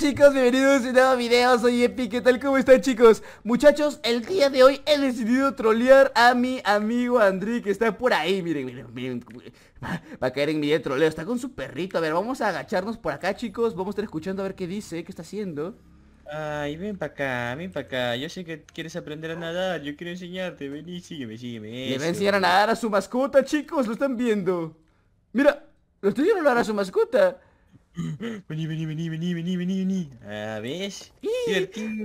chicos, bienvenidos a un nuevo video, soy Epi, ¿qué tal? ¿Cómo están chicos? Muchachos, el día de hoy he decidido trolear a mi amigo Andri que está por ahí, miren, miren, miren Va a caer en mi de troleo, está con su perrito, a ver, vamos a agacharnos por acá chicos, vamos a estar escuchando a ver qué dice, qué está haciendo Ay, ven para acá, ven para acá. Yo sé que quieres aprender a nadar, yo quiero enseñarte. Ven y sígueme, sígueme. Le va a enseñar a nadar a su mascota, chicos, lo están viendo. Mira, lo estoy viendo a nadar a su mascota. Vení, vení, vení, vení, vení, vení, vení. ¿A ver?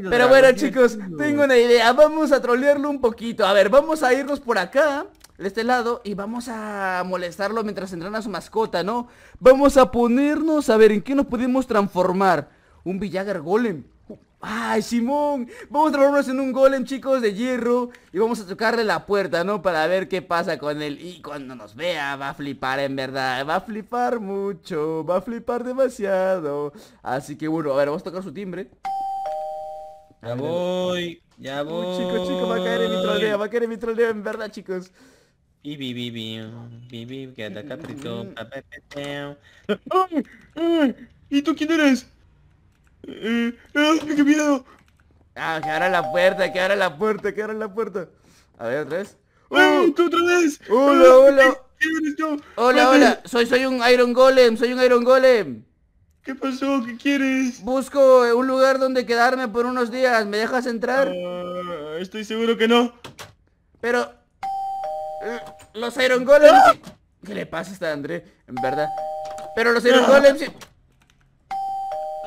Pero bueno, chicos, tengo una idea. Vamos a trolearlo un poquito. A ver, vamos a irnos por acá, de este lado, y vamos a molestarlo mientras entran a su mascota, ¿no? Vamos a ponernos, a ver, ¿en qué nos podemos transformar? Un Villager Golem. ¡Ay, Simón! Vamos a transformarnos en un golem, chicos, de hierro. Y vamos a tocarle la puerta, ¿no? Para ver qué pasa con él. Y cuando nos vea, va a flipar, en verdad. Va a flipar mucho. Va a flipar demasiado. Así que, bueno, a ver, vamos a tocar su timbre. Ya voy. Ya voy. chico, chico, va a caer en mi troleo. Va a caer en mi troleo, en verdad, chicos. Y bi bi bi. Bi ¿Y tú quién eres? Eh, eh, ¡Qué miedo! Ah, que abra la puerta, que abra la puerta, que abra la puerta. A ver, otra vez. ¡Oh! ¡Oh! ¡Tú otra vez! ¡Hola, hola! Hola, hola, soy, soy un Iron Golem, soy un Iron Golem. ¿Qué pasó? ¿Qué quieres? Busco eh, un lugar donde quedarme por unos días. ¿Me dejas entrar? Ah, estoy seguro que no. Pero... Eh, los Iron Golems... ¡Ah! ¿Qué le pasa a este André? En verdad. Pero los Iron ah. Golems...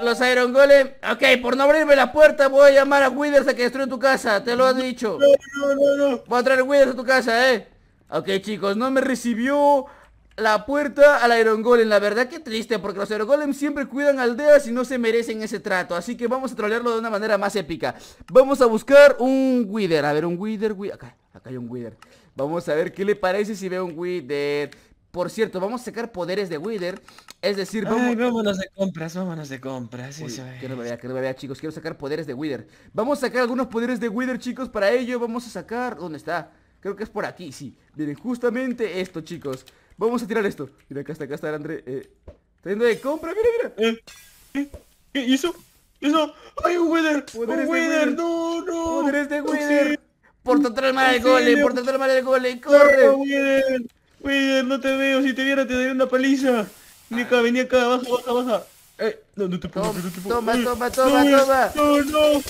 Los Iron Golem. Ok, por no abrirme la puerta voy a llamar a Withers a que destruya tu casa. Te lo has dicho. No, no, no, no. Voy a traer Withers a tu casa, eh. Ok, chicos, no me recibió la puerta al Iron Golem. La verdad que triste, porque los Iron Golem siempre cuidan aldeas y no se merecen ese trato. Así que vamos a trolearlo de una manera más épica. Vamos a buscar un Wither. A ver, un Wither, Acá, acá hay un Wither. Vamos a ver qué le parece si veo un Wither. Por cierto, vamos a sacar poderes de Wither. Es decir, vamos... Ay, vámonos de compras, vámonos de compras. Que no me vea, que no me vea, chicos. Quiero sacar poderes de Wither. Vamos a sacar algunos poderes de Wither, chicos. Para ello vamos a sacar... ¿Dónde está? Creo que es por aquí, sí. Miren, justamente esto, chicos. Vamos a tirar esto. Mira, acá está, acá está el André. está eh, yendo de compra, mira, mira. Eh, eh, y eso hizo? ¡Ay, un Wither! ¡Un Wither! no! ¡Poderes de Wither! Por tratar mal el gole, por tratar mal el gole, corre. Wither, eh, no te veo, si te viera te daría una paliza. Vení acá, vení acá, baja, baja, baja. Eh, no, no te puedo, no te puedo. Toma, toma, toma, toma. No, no,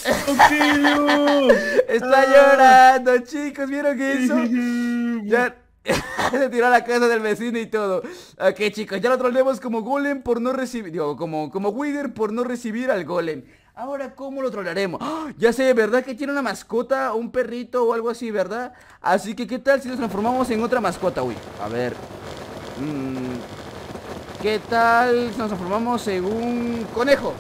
Está ah. llorando, chicos, ¿vieron que hizo? ya se tiró a la casa del vecino y todo. Ok, chicos, ya lo troleamos como golem por no recibir. Digo, como, como Wither por no recibir al golem. Ahora, ¿cómo lo trolaremos ¡Ah! Ya sé, ¿verdad que tiene una mascota? Un perrito o algo así, ¿verdad? Así que, ¿qué tal si nos transformamos en otra mascota, Uy, A ver mm. ¿Qué tal si nos transformamos en un conejo?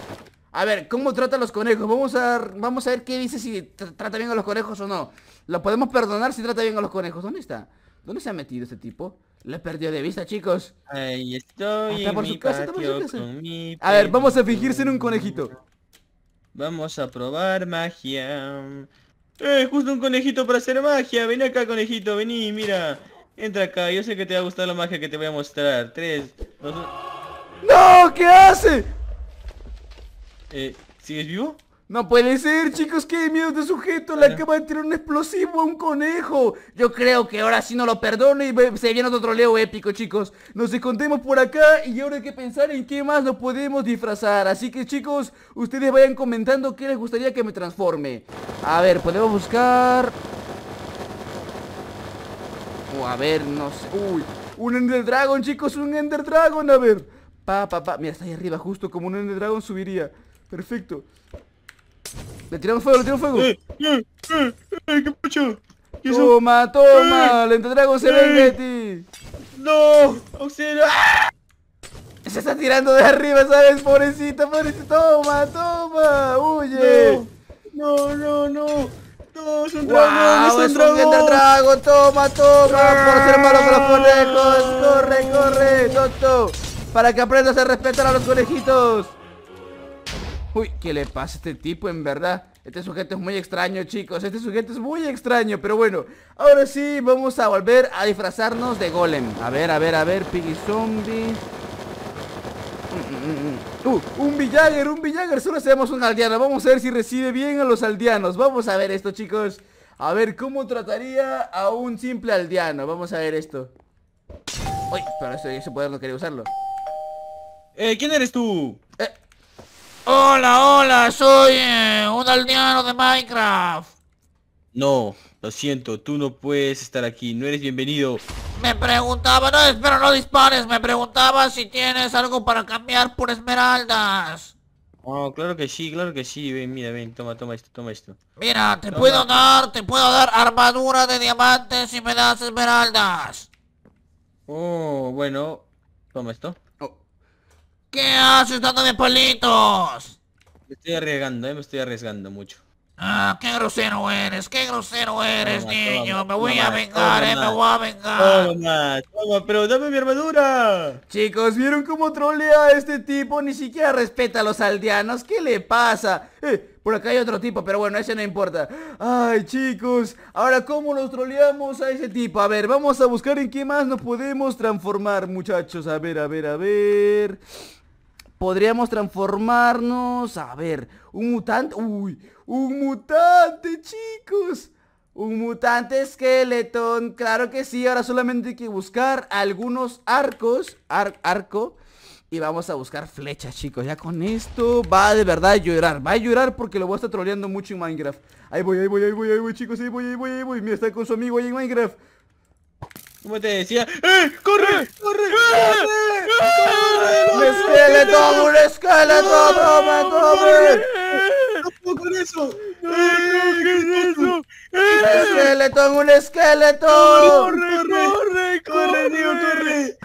A ver, ¿cómo trata los conejos? Vamos a, vamos a ver qué dice si trata bien a los conejos o no Lo podemos perdonar si trata bien a los conejos ¿Dónde está? ¿Dónde se ha metido este tipo? Le perdió de vista, chicos Ahí estoy por su casa, por su casa. A ver, vamos a fingirse en un conejito Vamos a probar magia. ¡Eh! Justo un conejito para hacer magia. Ven acá, conejito. Vení, mira. Entra acá. Yo sé que te va a gustar la magia que te voy a mostrar. Tres, dos, uno. ¡No! ¿Qué hace? Eh, ¿Sigues vivo? No puede ser, chicos, qué miedo de sujeto. La acaba de tirar un explosivo a un conejo. Yo creo que ahora sí no lo perdono y se viene otro troleo épico, chicos. Nos escondemos por acá y ahora hay que pensar en qué más nos podemos disfrazar. Así que, chicos, ustedes vayan comentando qué les gustaría que me transforme. A ver, podemos buscar... O a ver, no sé... Uy, un Ender Dragon, chicos, un Ender Dragon, a ver. Pa, pa, pa. Mira, está ahí arriba, justo como un Ender Dragon subiría. Perfecto. Le tiramos fuego, le tiramos fuego. Eh, eh, eh, ¿Qué toma, toma, se vende No, Se está tirando de arriba, ¿sabes? Pobrecita, pobrecita. Toma, toma, huye. No, no, no. No, es un dragón, es un drago. Toma, toma. Por ser malo con los ah. conejos. Corre, corre, tonto. Para que aprendas a respetar a los conejitos. Uy, ¿qué le pasa a este tipo en verdad? Este sujeto es muy extraño, chicos. Este sujeto es muy extraño, pero bueno. Ahora sí, vamos a volver a disfrazarnos de golem. A ver, a ver, a ver, Piggy Zombie. Mm, mm, mm, uh, un Villager, un Villager, solo hacemos un aldeano Vamos a ver si recibe bien a los aldeanos Vamos a ver esto chicos A ver cómo trataría a un simple aldeano Vamos a ver esto Uy, pero ese, ese poder no quería usarlo eh, ¿quién eres tú? Eh, Hola, hola, soy eh, un aldeano de Minecraft. No, lo siento, tú no puedes estar aquí, no eres bienvenido. Me preguntaba, no, espera, no dispares, me preguntaba si tienes algo para cambiar por esmeraldas. Oh, claro que sí, claro que sí, ven, mira, ven, toma, toma esto, toma esto. Mira, te puedo dar, te puedo dar armadura de diamantes si me das esmeraldas. Oh, bueno, toma esto. ¿Qué haces dándome palitos? Me estoy arriesgando, eh, me estoy arriesgando mucho. Ah, qué grosero eres, qué grosero eres, niño. me voy a vengar, eh, me voy a vengar. Toma, toma, pero dame mi armadura. Chicos, ¿vieron cómo trolea a este tipo? Ni siquiera respeta a los aldeanos. ¿Qué le pasa? Eh, por acá hay otro tipo, pero bueno, ese no importa. Ay, chicos, ahora cómo los troleamos a ese tipo. A ver, vamos a buscar en qué más nos podemos transformar, muchachos. A ver, a ver, a ver podríamos transformarnos, a ver, un mutante, uy, un mutante, chicos. Un mutante esqueletón, claro que sí, ahora solamente hay que buscar algunos arcos, arco, y vamos a buscar flechas, chicos. Ya con esto va de verdad a llorar. Va a llorar porque lo voy a estar troleando mucho en Minecraft. Ahí voy, ahí voy, ahí voy, ahí voy, chicos. Ahí voy, ahí voy, ahí voy. Mira, está con su amigo ahí en Minecraft. Como te decía? ¡Eh! ¡Corre! ¡Eh! ¡Corre! ¡Eh! ¡Corre! ¡Eh! ¡Un esqueleto! ¡Un esqueleto! ¡Tome, toma! ¡No con eso! ¡No, no, eso! un esqueleto! ¡Un esqueleto! ¡Corre, corre! ¡Corre, tío! corre!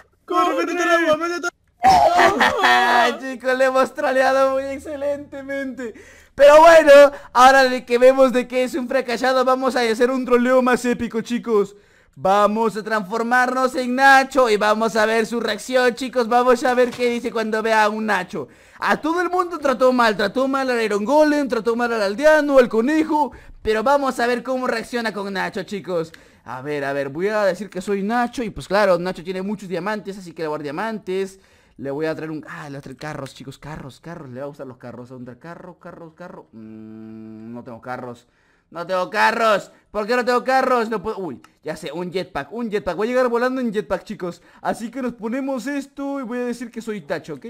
¡Corre, métete ¡Ah! Chicos, le hemos troleado muy excelentemente pero bueno, ahora de que vemos de que es un fracasado Vamos a hacer un troleo más épico, chicos Vamos a transformarnos en Nacho y vamos a ver su reacción, chicos. Vamos a ver qué dice cuando vea a un Nacho. A todo el mundo trató mal, trató mal al Iron Golem, trató mal al aldeano, al conejo. Pero vamos a ver cómo reacciona con Nacho, chicos. A ver, a ver, voy a decir que soy Nacho y pues claro, Nacho tiene muchos diamantes, así que le voy a dar diamantes. Le voy a traer un... Ah, le voy a traer carros, chicos, carros, carros. Le va a gustar los carros. ¿Dónde carro, carros, carro? Mm, no tengo carros. No tengo carros. ¿Por qué no tengo carros? No puedo... Uy, ya sé, un jetpack, un jetpack. Voy a llegar volando en jetpack, chicos. Así que nos ponemos esto y voy a decir que soy Tacho, ¿ok?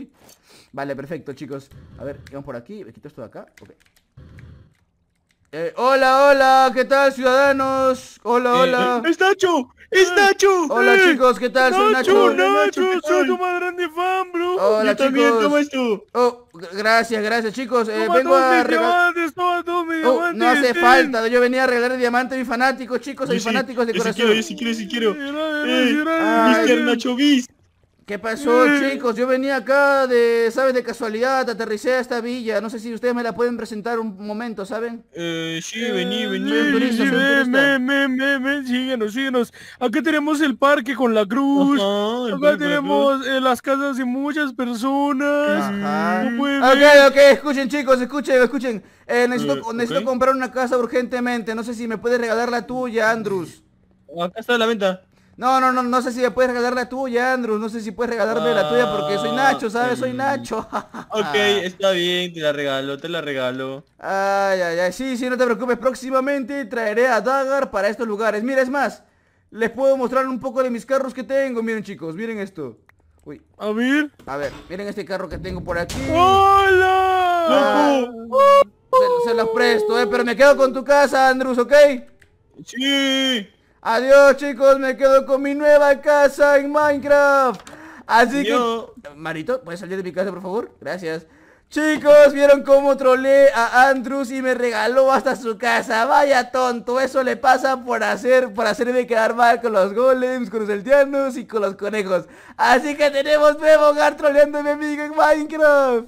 Vale, perfecto, chicos. A ver, vamos por aquí. Me quito esto de acá. Ok. Eh, hola, hola, ¿qué tal, ciudadanos? Hola, eh, hola. Eh, ¡Es Nacho! ¡Es Nacho! Hola, chicos, ¿qué tal? Soy Nacho. Nacho, Nacho, soy tu más grande fan, bro. Hola, Yo también, toma esto. Oh, gracias, gracias, chicos. Toma vengo todos a mis diamantes, toma todos mis oh, No hace falta, yo venía a regalar diamantes a mis fanáticos, chicos, a mis fanáticos de yo corazón. Si quiero, yo si quiero, si quiero. Mr. Nacho Beast. ¿Qué pasó, mm. chicos? Yo venía acá de, ¿sabes? De casualidad, aterricé a esta villa. No sé si ustedes me la pueden presentar un momento, ¿saben? Eh, sí, vení, eh, vení. ven, ven, ven, ven, síguenos, síguenos. Acá tenemos el parque con la cruz. acá tenemos eh, las casas de muchas personas. Ajá. ok, ok, escuchen, chicos, escuchen, escuchen. Eh, necesito, eh, necesito comprar una casa urgentemente. No sé si me puedes regalar la tuya, Andrus. Acá está la venta. No, no, no, no sé si me puedes regalar la tuya, Andrew. No sé si puedes regalarme la tuya porque soy Nacho, ¿sabes? Ah, soy mm. Nacho. ok, está bien, te la regalo, te la regalo. Ay, ay, ay. Sí, sí, no te preocupes. Próximamente traeré a Dagar para estos lugares. Mira, es más, les puedo mostrar un poco de mis carros que tengo. Miren, chicos, miren esto. Uy. A ver. A ver, miren este carro que tengo por aquí. ¡Hola! Ah. se, lo los presto, eh, pero me quedo con tu casa, Andrus, ¿ok? Sí. Adiós chicos, me quedo con mi nueva casa en Minecraft. Así que... Marito, ¿puedes salir de mi casa por favor? Gracias. Chicos, ¿vieron cómo troleé a Andrews y me regaló hasta su casa? Vaya tonto, eso le pasa por hacer, por hacerme quedar mal con los golems, con los eldianos y con los conejos. Así que tenemos nuevo hogar troleando a mi amigo en Minecraft.